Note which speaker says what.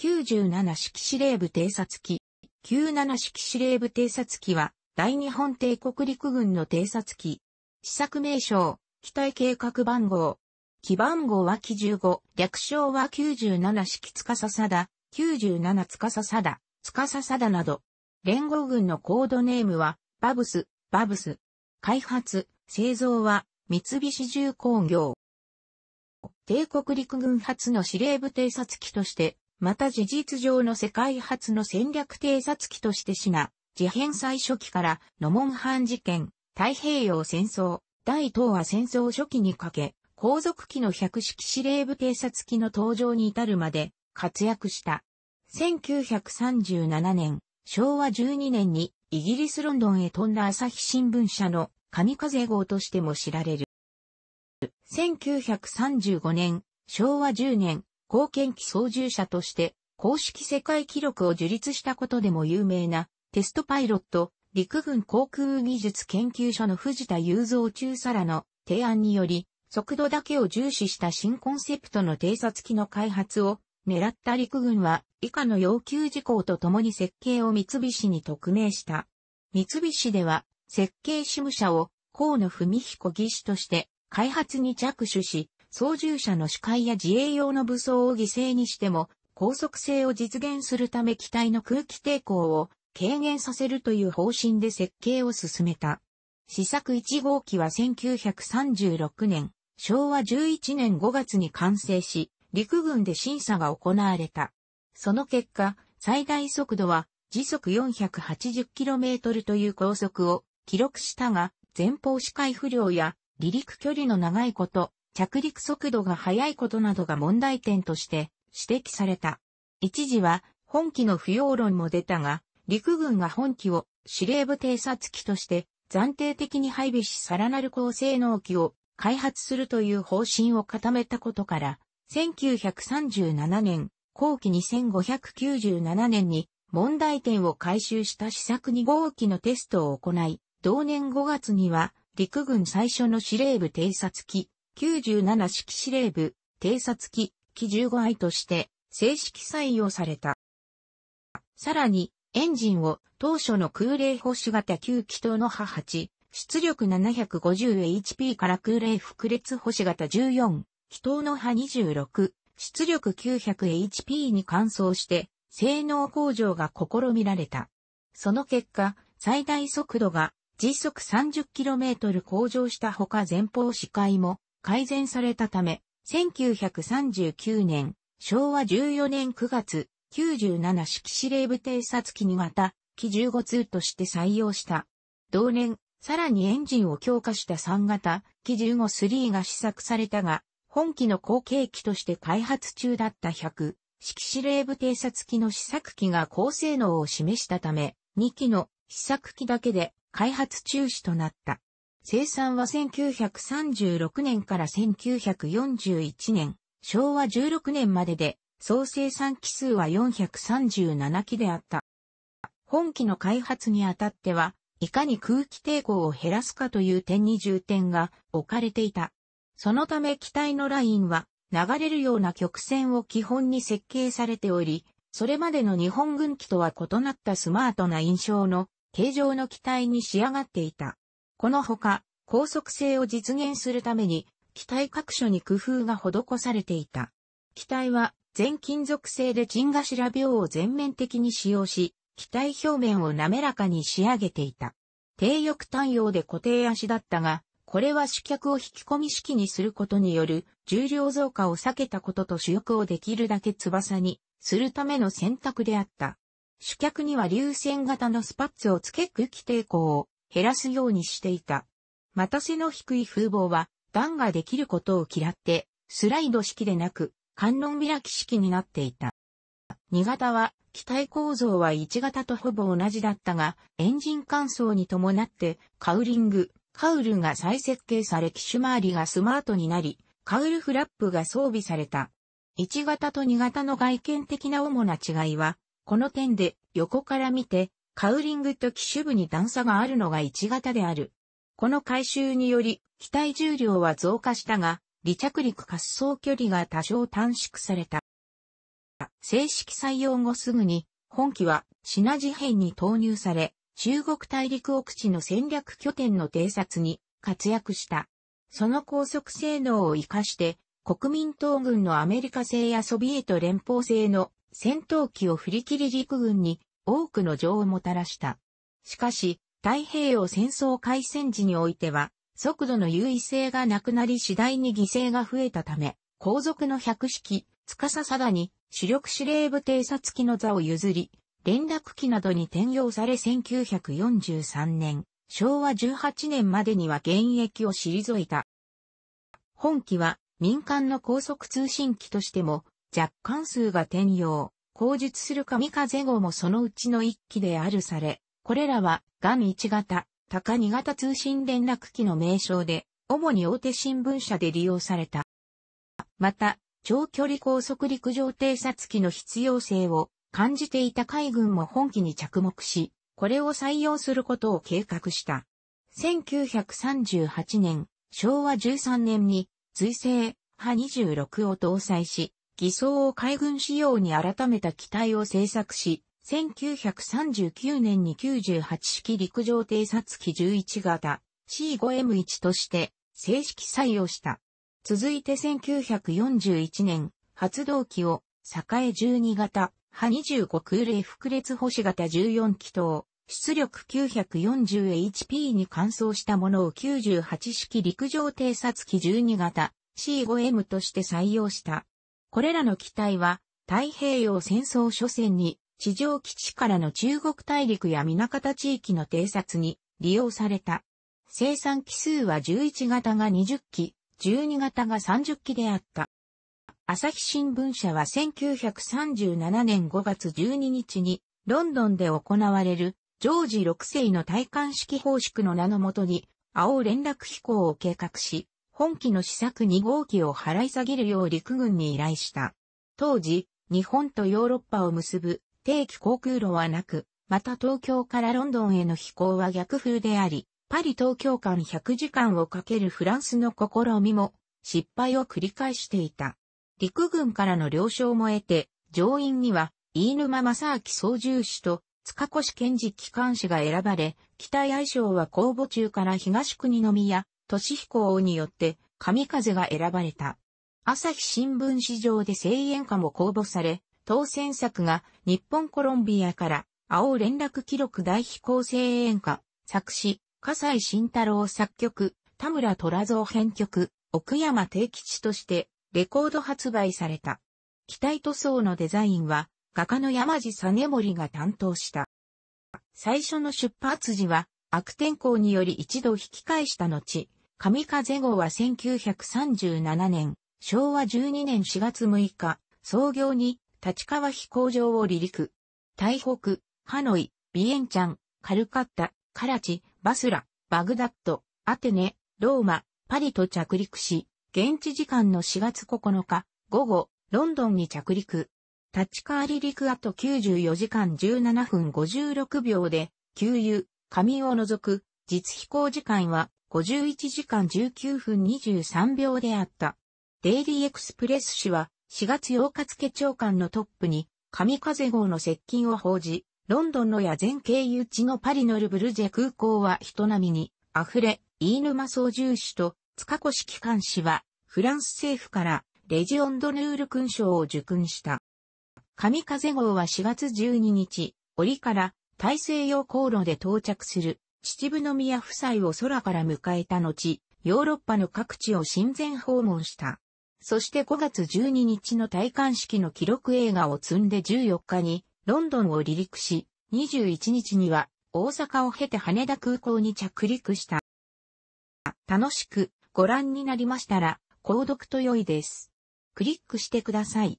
Speaker 1: 97式司令部偵察機。97式司令部偵察機は、大日本帝国陸軍の偵察機。試作名称、機体計画番号。機番号は機15、略称は97式つかささだ、97かささだなど。連合軍のコードネームは、バブス、バブス。開発、製造は、三菱重工業。帝国陸軍初の司令部偵察機として、また事実上の世界初の戦略偵察機としてシナ、事変最初期から、ノモンハン事件、太平洋戦争、大東亜戦争初期にかけ、皇族機の百式司令部偵察機の登場に至るまで活躍した。1937年、昭和12年にイギリスロンドンへ飛んだ朝日新聞社の神風号としても知られる。1935年、昭和10年、貢献機操縦者として公式世界記録を樹立したことでも有名なテストパイロット陸軍航空技術研究所の藤田雄三中佐らの提案により速度だけを重視した新コンセプトの偵察機の開発を狙った陸軍は以下の要求事項とともに設計を三菱に特命した。三菱では設計事務者を河野文彦技師として開発に着手し、操縦者の視界や自衛用の武装を犠牲にしても、高速性を実現するため機体の空気抵抗を軽減させるという方針で設計を進めた。試作1号機は1936年、昭和11年5月に完成し、陸軍で審査が行われた。その結果、最大速度は時速 480km という高速を記録したが、前方視界不良や離陸距離の長いこと、着陸速度が速いことなどが問題点として指摘された。一時は本機の不要論も出たが、陸軍が本機を司令部偵察機として暫定的に配備しさらなる高性能機を開発するという方針を固めたことから、1937年、後期2597年に問題点を回収した試作2号機のテストを行い、同年5月には陸軍最初の司令部偵察機97式司令部、偵察機、機15愛として正式採用された。さらに、エンジンを当初の空冷保守型9気筒の波8、出力 750HP から空冷複列保守型14、気筒の派26、出力 900HP に換装して、性能向上が試みられた。その結果、最大速度が時速 30km 向上したほか前方視界も改善されたため、1939年、昭和14年9月、97式司令部偵察機ま型、機15通として採用した。同年、さらにエンジンを強化した3型、機15-3が試作されたが、本機の後継機として開発中だった100、式司令部偵察機の試作機が高性能を示したため、2機の試作機だけで開発中止となった。生産は1936年から1941年、昭和16年までで、総生産機数は437機であった。本機の開発にあたっては、いかに空気抵抗を減らすかという点に重点が置かれていた。そのため機体のラインは流れるような曲線を基本に設計されており、それまでの日本軍機とは異なったスマートな印象の形状の機体に仕上がっていた。このほか、高速性を実現するために、機体各所に工夫が施されていた。機体は全金属製でチ頭病を全面的に使用し、機体表面を滑らかに仕上げていた。低翼対応で固定足だったが、これは主脚を引き込み式にすることによる重量増加を避けたことと主翼をできるだけ翼にするための選択であった。主脚には流線型のスパッツを付け空気抵抗を減らすようにしていた。待たせの低い風貌は段ができることを嫌って、スライド式でなく、観音開き式になっていた。2型は、機体構造は1型とほぼ同じだったが、エンジン乾燥に伴って、カウリング、カウルが再設計され機種周りがスマートになり、カウルフラップが装備された。1型と2型の外見的な主な違いは、この点で横から見てカウリングと機種部に段差があるのが1型である。この改修により、機体重量は増加したが、離着陸滑走距離が多少短縮された。正式採用後すぐに、本機はシナ事変に投入され、中国大陸奥地の戦略拠点の偵察に活躍した。その高速性能を活かして、国民党軍のアメリカ製やソビエト連邦製の戦闘機を振り切り陸軍に多くの情をもたらした。しかし、太平洋戦争開戦時においては、速度の優位性がなくなり次第に犠牲が増えたため、皇族の百式、司定に、主力司令部偵察機の座を譲り、連絡機などに転用され1943年、昭和18年までには現役を退いた。本機は民間の高速通信機としても若干数が転用。口述する神風号もそのうちの一機であるされ、これらは、ガン1型、タカ2型通信連絡機の名称で、主に大手新聞社で利用された。また、長距離高速陸上偵察機の必要性を感じていた海軍も本機に着目し、これを採用することを計画した。1938年、昭和13年に、随星派26を搭載し、偽装を海軍仕様に改めた機体を製作し、1939年に98式陸上偵察機11型 C5M1 として正式採用した。続いて1941年、発動機を栄12型、波25空冷複列星型14機等、出力 940HP に換装したものを98式陸上偵察機12型 C5M として採用した。これらの機体は太平洋戦争初戦に地上基地からの中国大陸や港方地域の偵察に利用された。生産機数は11型が20機、12型が30機であった。朝日新聞社は1937年5月12日にロンドンで行われるジョージ6世の体冠式方式の名のもとに青連絡飛行を計画し、本機の試作2号機を払い下げるよう陸軍に依頼した。当時、日本とヨーロッパを結ぶ定期航空路はなく、また東京からロンドンへの飛行は逆風であり、パリ東京間100時間をかけるフランスの試みも失敗を繰り返していた。陸軍からの了承も得て、上院には飯沼正明操縦士と塚越健治機関士が選ばれ、体愛称は公募中から東国の宮俊彦王によって、神風が選ばれた。朝日新聞市場で声援歌も公募され、当選作が日本コロンビアから青連絡記録大飛行声援歌、作詞、笠西慎太郎作曲、田村虎蔵編曲、奥山定吉としてレコード発売された。機体塗装のデザインは画家の山地実森が担当した。最初の出発時は悪天候により一度引き返した後、神風号は1937年、昭和12年4月6日、創業に立川飛行場を離陸。台北、ハノイ、ビエンチャン、カルカッタ、カラチ、バスラ、バグダッド、アテネ、ローマ、パリと着陸し、現地時間の4月9日、午後、ロンドンに着陸。立川離陸あと94時間17分56秒で、給油、紙を除く、実飛行時間は51時間19分23秒であった。デイリーエクスプレス氏は4月8日付長官のトップに神風号の接近を報じ、ロンドンの野全経由地のパリノルブルジェ空港は人並みに溢れ、飯沼操縦士と塚越機関士はフランス政府からレジオンドヌール勲章を受勲した。神風号は4月12日、折から大西洋航路で到着する秩父宮夫妻を空から迎えた後、ヨーロッパの各地を親善訪問した。そして5月12日の戴冠式の記録映画を積んで14日にロンドンを離陸し、21日には大阪を経て羽田空港に着陸した。楽しくご覧になりましたら、購読と良いです。クリックしてください。